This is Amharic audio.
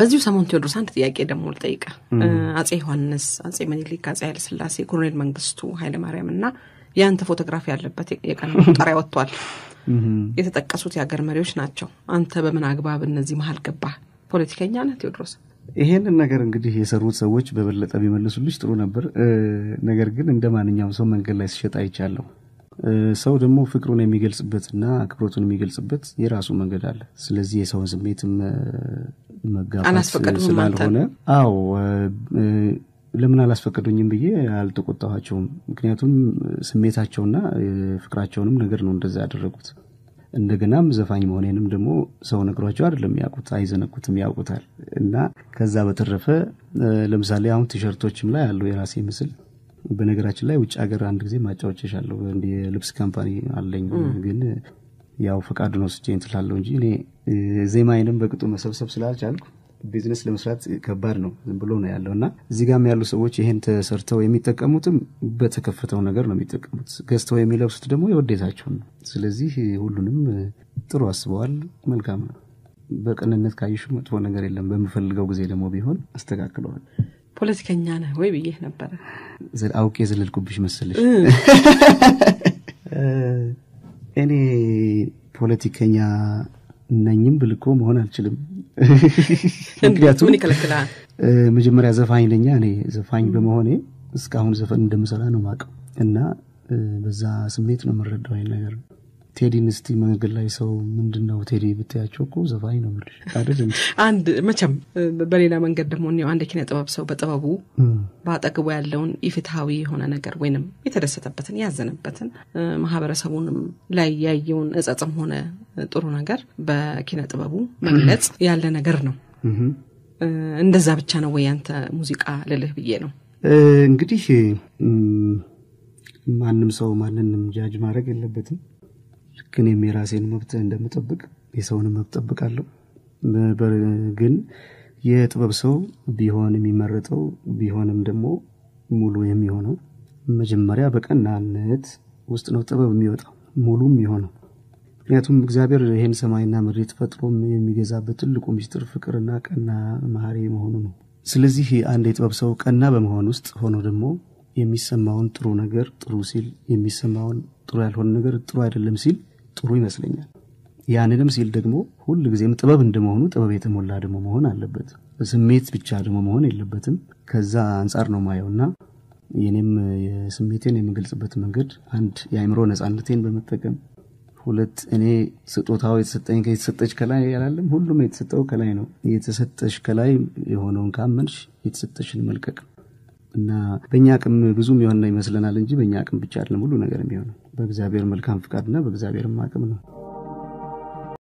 በዚሁ ሰሞን ቴዎድሮስ አንድ ጥያቄ ደግሞ ልጠይቀ አጼ ዮሐንስ፣ አጼ መኒሊክ አጼ ስላሴ ኮሎኔል መንግስቱ ኃይለማርያም እና የአንተ ፎቶግራፊ ያለበት የቀን ጠሪያ ወጥቷል። የተጠቀሱት የሀገር መሪዎች ናቸው። አንተ በምን አግባብ እነዚህ መሀል ገባህ? ፖለቲከኛ ነህ ቴዎድሮስ? ይሄንን ነገር እንግዲህ የሰሩት ሰዎች በበለጠ ቢመልሱልሽ ጥሩ ነበር። ነገር ግን እንደ ማንኛውም ሰው መንገድ ላይ ሲሸጥ አይቻለሁ። ሰው ደግሞ ፍቅሩን የሚገልጽበትና አክብሮቱን የሚገልጽበት የራሱ መንገድ አለ። ስለዚህ የሰውን ስሜትም መጋፋት ስላልሆነ፣ አዎ ለምን አላስፈቀዱኝም ብዬ አልተቆጣኋቸውም። ምክንያቱም ስሜታቸውና ፍቅራቸውንም ነገር ነው እንደዛ ያደረጉት። እንደገናም ዘፋኝ መሆኔንም ደግሞ ሰው ነግሯቸው አይደለም ያውቁት፣ አይዘነኩትም ያውቁታል። እና ከዛ በተረፈ ለምሳሌ አሁን ቲሸርቶችም ላይ አለው የራሴ ምስል። በነገራችን ላይ ውጭ ሀገር አንድ ጊዜ ማጫወቸሻለሁ። የልብስ ካምፓኒ አለኝ ግን ያው ፈቃዱን ወስጄ እንትላለሁ እንጂ እኔ ዜማዬንም በቅጡ መሰብሰብ ስላልቻልኩ ቢዝነስ ለመስራት ከባድ ነው ዝም ብሎ ነው ያለው እና እዚህ ጋም ያሉ ሰዎች ይሄን ተሰርተው የሚጠቀሙትም በተከፈተው ነገር ነው የሚጠቀሙት። ገዝተው የሚለብሱት ደግሞ የወዴታቸው ነው። ስለዚህ ሁሉንም ጥሩ አስበዋል። መልካም ነው። በቅንነት ካይሹ መጥፎ ነገር የለም። በምፈልገው ጊዜ ደግሞ ቢሆን አስተካክለዋል። ፖለቲከኛ ነህ ወይ ብዬ ነበረ። አውቅ የዘለልኩብሽ መስልሽ እኔ ፖለቲከኛ ነኝም ብልኮ መሆን አልችልም። ምክንያቱም መጀመሪያ ዘፋኝ ነኛ። እኔ ዘፋኝ በመሆኔ እስካሁን ዘፈን እንደምሰራ ነው ማቀው እና በዛ ስሜት ነው የምረዳው ይሄን ነገር። ቴዲ ንስቲ መንገድ ላይ ሰው ምንድነው ቴዲ ብትያቸው እኮ ዘፋኝ ነው የምልሽ አንድ መቸም በሌላ መንገድ ደግሞ እኒው አንድ የኪነ ጥበብ ሰው በጥበቡ በአጠገቡ ያለውን ኢፍትሐዊ የሆነ ነገር ወይንም የተደሰተበትን ያዘነበትን ማህበረሰቡንም ላይ ያየውን እጸጽም ሆነ ጥሩ ነገር በኪነ ጥበቡ መግለጽ ያለ ነገር ነው። እንደዛ ብቻ ነው ወይ አንተ ሙዚቃ ልልህ ብዬ ነው። እንግዲህ ማንም ሰው ማንንም ጃጅ ማድረግ የለበትም። ልክ እኔም የራሴን መብት እንደምጠብቅ የሰውን መብት ጠብቃለሁ። ግን የጥበብ ሰው ቢሆን የሚመረጠው ቢሆንም ደግሞ ሙሉ የሚሆነው መጀመሪያ በቀናነት ውስጥ ነው ጥበብ የሚወጣው ሙሉም የሆነው ምክንያቱም እግዚአብሔር ይህን ሰማይና ምድር ፈጥሮም የሚገዛበት ትልቁ ምስጢር ፍቅርና ቀና መሐሪ መሆኑ ነው። ስለዚህ አንድ የጥበብ ሰው ቀና በመሆን ውስጥ ሆኖ ደግሞ የሚሰማውን ጥሩ ነገር ጥሩ ሲል፣ የሚሰማውን ጥሩ ያልሆነ ነገር ጥሩ አይደለም ሲል ጥሩ ይመስለኛል። ያንንም ሲል ደግሞ ሁል ጊዜም ጥበብ እንደመሆኑ ጥበብ የተሞላ ደግሞ መሆን አለበት። ስሜት ብቻ ደግሞ መሆን የለበትም። ከዛ አንጻር ነው ማየውና የኔም የስሜቴን የምገልጽበት መንገድ አንድ የአይምሮ ነፃነቴን በመጠቀም ሁለት እኔ ስጦታው የተሰጠኝ የተሰጠች ከላይ ያላለም ሁሉም የተሰጠው ከላይ ነው። የተሰጠሽ ከላይ የሆነውን ካመንሽ የተሰጠሽን መልቀቅ እና በእኛ አቅም ብዙም የሆነ ይመስለናል እንጂ በእኛ አቅም ብቻ አይደለም ሁሉ ነገር የሚሆነው በእግዚአብሔር መልካም ፍቃድና በእግዚአብሔርም አቅም ነው።